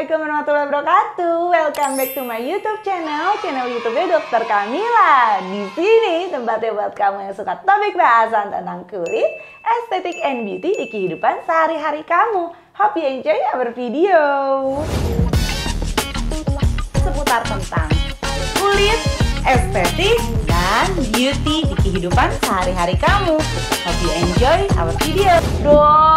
Assalamualaikum warahmatullahi wabarakatuh. Welcome back to my YouTube channel, channel youtube Dokter Kamila. Di sini tempatnya buat kamu yang suka topik bahasan tentang kulit, estetik, and beauty di kehidupan sehari-hari kamu. Hope you enjoy our video. Seputar tentang kulit, estetik, dan beauty di kehidupan sehari-hari kamu. Hope you enjoy our video. Doh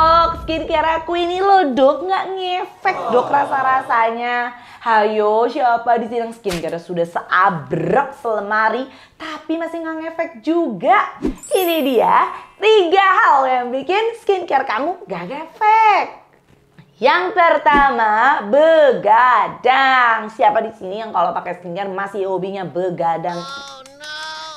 skincare aku ini loh dok nggak ngefek dok rasa-rasanya hayo siapa di sini yang skincare sudah seabrek selemari tapi masih nggak ngefek juga ini dia tiga hal yang bikin skincare kamu gak ngefek yang pertama, begadang. Siapa di sini yang kalau pakai skincare masih hobinya begadang? Oh,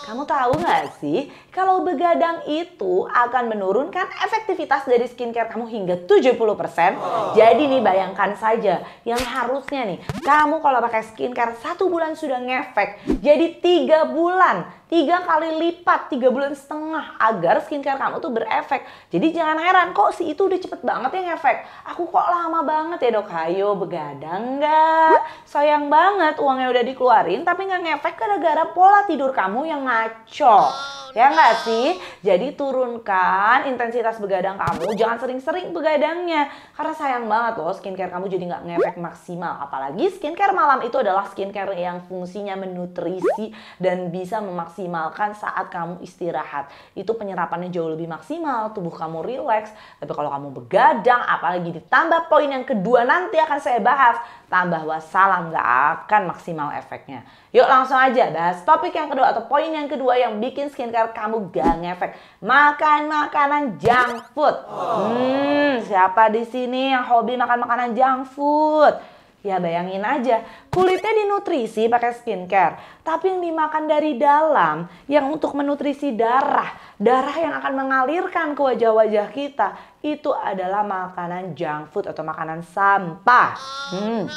kamu tahu nggak sih, kalau begadang itu akan menurunkan efektivitas dari skincare kamu hingga 70%. Oh. Jadi nih bayangkan saja yang harusnya nih kamu kalau pakai skincare satu bulan sudah ngefek. Jadi tiga bulan, tiga kali lipat, tiga bulan setengah agar skincare kamu tuh berefek. Jadi jangan heran kok si itu udah cepet banget ya ngefek. Aku kok lama banget ya dok, ayo begadang nggak? Sayang banget uangnya udah dikeluarin tapi nggak ngefek gara-gara pola tidur kamu yang ngaco. Ya nggak sih? Jadi turunkan intensitas begadang kamu. Jangan sering-sering begadangnya. Karena sayang banget loh skincare kamu jadi nggak ngefek maksimal. Apalagi skincare malam itu adalah skincare yang fungsinya menutrisi dan bisa memaksimalkan saat kamu istirahat. Itu penyerapannya jauh lebih maksimal, tubuh kamu rileks. Tapi kalau kamu begadang, apalagi ditambah poin yang kedua nanti akan saya bahas, tambah wassalam nggak akan maksimal efeknya. Yuk langsung aja bahas topik yang kedua atau poin yang kedua yang bikin skincare kamu gak ngefek. Makan makanan junk food. Hmm, siapa di sini yang hobi makan makanan junk food? Ya bayangin aja, kulitnya dinutrisi pakai skincare, tapi yang dimakan dari dalam yang untuk menutrisi darah, darah yang akan mengalirkan ke wajah-wajah kita, itu adalah makanan junk food atau makanan sampah. Hmm.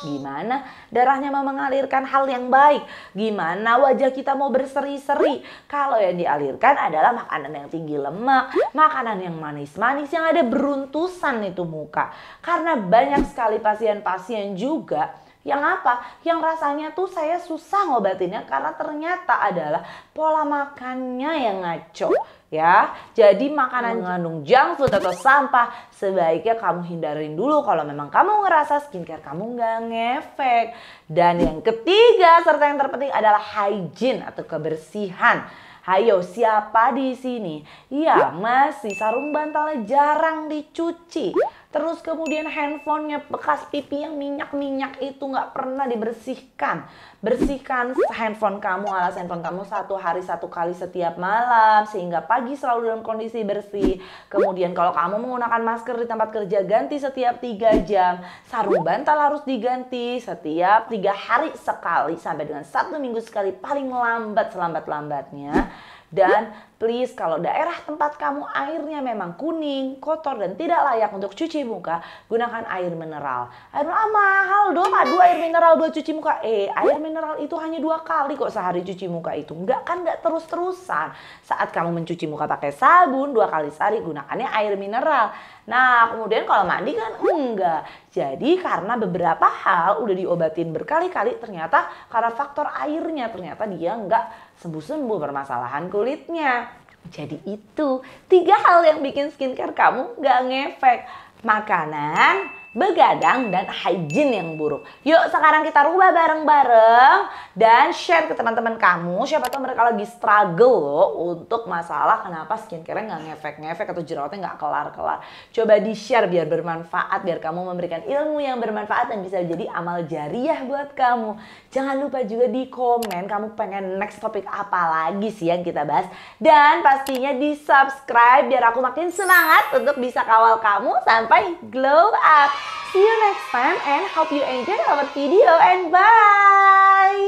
Gimana darahnya mau mengalirkan hal yang baik? Gimana wajah kita mau berseri-seri? Kalau yang dialirkan adalah makanan yang tinggi lemak, makanan yang manis-manis yang ada beruntusan itu muka. Karena banyak sekali pasien-pasien juga yang apa? Yang rasanya tuh saya susah ngobatinnya karena ternyata adalah pola makannya yang ngaco ya. Jadi makanan mengandung junk food atau sampah sebaiknya kamu hindarin dulu kalau memang kamu ngerasa skincare kamu nggak ngefek. Dan yang ketiga serta yang terpenting adalah hygiene atau kebersihan. Hayo siapa di sini ya masih sarung bantalnya jarang dicuci? Terus kemudian handphonenya bekas pipi yang minyak-minyak itu nggak pernah dibersihkan. Bersihkan handphone kamu, alas handphone kamu satu hari satu kali setiap malam. Sehingga pagi selalu dalam kondisi bersih. Kemudian kalau kamu menggunakan masker di tempat kerja ganti setiap tiga jam. Sarung bantal harus diganti setiap tiga hari sekali sampai dengan satu minggu sekali paling lambat selambat-lambatnya. Dan Please kalau daerah tempat kamu airnya memang kuning, kotor dan tidak layak untuk cuci muka, gunakan air mineral. Air mineral ah, mahal dong, aduh air mineral dua cuci muka. Eh, air mineral itu hanya dua kali kok sehari cuci muka itu. Enggak kan enggak terus-terusan. Saat kamu mencuci muka pakai sabun dua kali sehari gunakannya air mineral. Nah, kemudian kalau mandi kan enggak. Jadi karena beberapa hal udah diobatin berkali-kali ternyata karena faktor airnya ternyata dia enggak sembuh-sembuh permasalahan kulitnya. Jadi itu tiga hal yang bikin skincare kamu gak ngefek. Makanan, begadang, dan hygiene yang buruk. Yuk sekarang kita rubah bareng-bareng dan share ke teman-teman kamu. Siapa tahu mereka lagi struggle loh untuk masalah kenapa skincare nggak ngefek-ngefek atau jerawatnya nggak kelar-kelar. Coba di-share biar bermanfaat, biar kamu memberikan ilmu yang bermanfaat dan bisa jadi amal jariah buat kamu. Jangan lupa juga di komen kamu pengen next topik apa lagi sih yang kita bahas. Dan pastinya di subscribe biar aku makin semangat untuk bisa kawal kamu sampai glow up. See you next time and hope you enjoy our video and bye!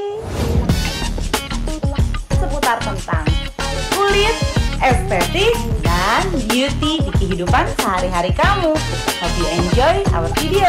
Seputar tentang kulit, estetik, dan beauty di kehidupan sehari-hari kamu. Hope you enjoy our video.